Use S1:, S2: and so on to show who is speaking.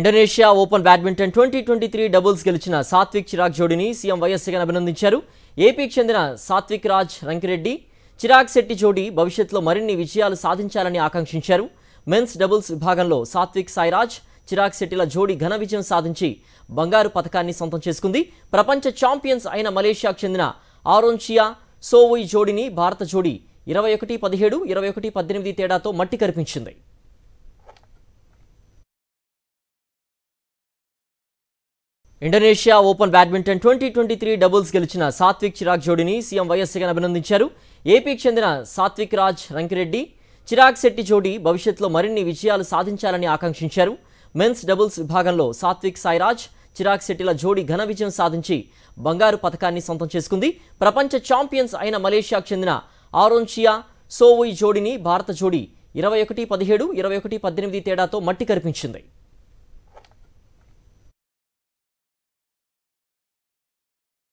S1: Indonesia open badminton twenty twenty three doubles గెలిచిన సాత్విక్ చిరాగ్ జోడిని CM YS Jagan అభినందించారు ఏపీకి చెందిన సాత్విక్ రాజ్ రంకిరెడ్డి చిరాగ్ శెట్టి జోడి భవిష్యత్తులో మరిన్ని విజయాలు సాధించాలని ఆకాంక్షించారు మెన్స్ డబుల్స్ విభాగంలో సాత్విక్ సాయిరాజ్ చిరాగ్ శెట్టిల జోడి ఘన విజయం సాధించి బంగారు పథకాన్ని సొంతం చేసుకుంది ప్రపంచ ఛాంపియన్స్ అయిన మలేషియాకు చెందిన ఆరోన్షియా సోవుయ్ జోడిని భారత జోడి ఇరవై ఒకటి పదిహేడు ఇరవై ఒకటి పద్దెనిమిది తేడాతో మట్టి కరిపించింది Indonesia open badminton twenty twenty three doubles గెలిచిన సాత్విక్ చిరాగ్ జోడీని సీఎం వైఎస్ జగన్ అభినందించారు ఏపీకి చెందిన సాత్విక్ రాజ్ రంకిరెడ్డి చిరాగ్ శెట్టి జోడీ భవిష్యత్తులో మరిన్ని విజయాలు సాధించాలని ఆకాంక్షించారు మెన్స్ డబుల్స్ విభాగంలో సాత్విక్ సాయిరాజ్ చిరాగ్ శెట్టిల జోడీ ఘన విజయం సాధించి బంగారు పథకాన్ని సొంతం చేసుకుంది ప్రపంచ ఛాంపియన్స్ అయిన మలేషియాకు చెందిన ఆరోన్షియా సోవుయ్ జోడీని భారత జోడీ ఇరవై ఒకటి పదిహేడు ఇరవై ఒకటి పద్దెనిమిది తేడాతో మట్టి కరిపించింది